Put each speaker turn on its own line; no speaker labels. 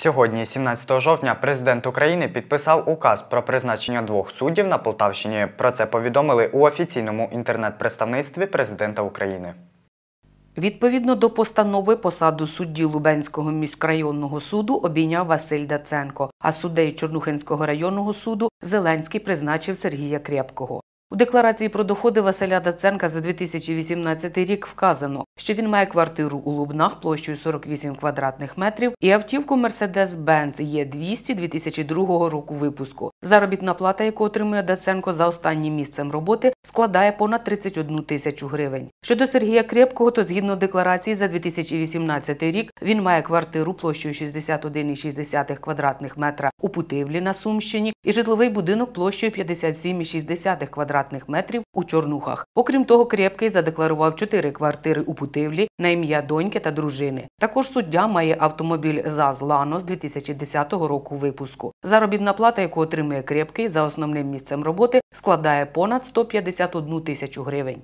Сьогодні, 17 жовтня, президент України підписав указ про призначення двох суддів на Полтавщині. Про це повідомили у офіційному інтернет-представництві президента України. Відповідно до постанови посаду
судді Лубенського міськрайонного суду обійняв Василь Даценко, а суддею Чорнухинського районного суду Зеленський призначив Сергія Крєпкого. У декларації про доходи Василя Даценка за 2018 рік вказано, що він має квартиру у Лубнах площею 48 квадратних метрів і автівку Mercedes-Benz Є 200 2002 року випуску. Заробітна плата, яку отримує Даценко за останнім місцем роботи, складає понад 31 тисячу гривень. Щодо Сергія Крепкого, то згідно декларації за 2018 рік він має квартиру площею 61,6 квадратних метра у Путивлі на Сумщині і житловий будинок площею 57,6 квадратних метрів у Чорнухах. Окрім того, Крепкий задекларував чотири квартири у Путивлі на ім'я доньки та дружини. Також суддя має автомобіль ЗАЗ «Лано» з 2010 року випуску. Заробітна плата, яку отримує крепкий за основним місцем роботи, складає понад 151 тисячу гривень.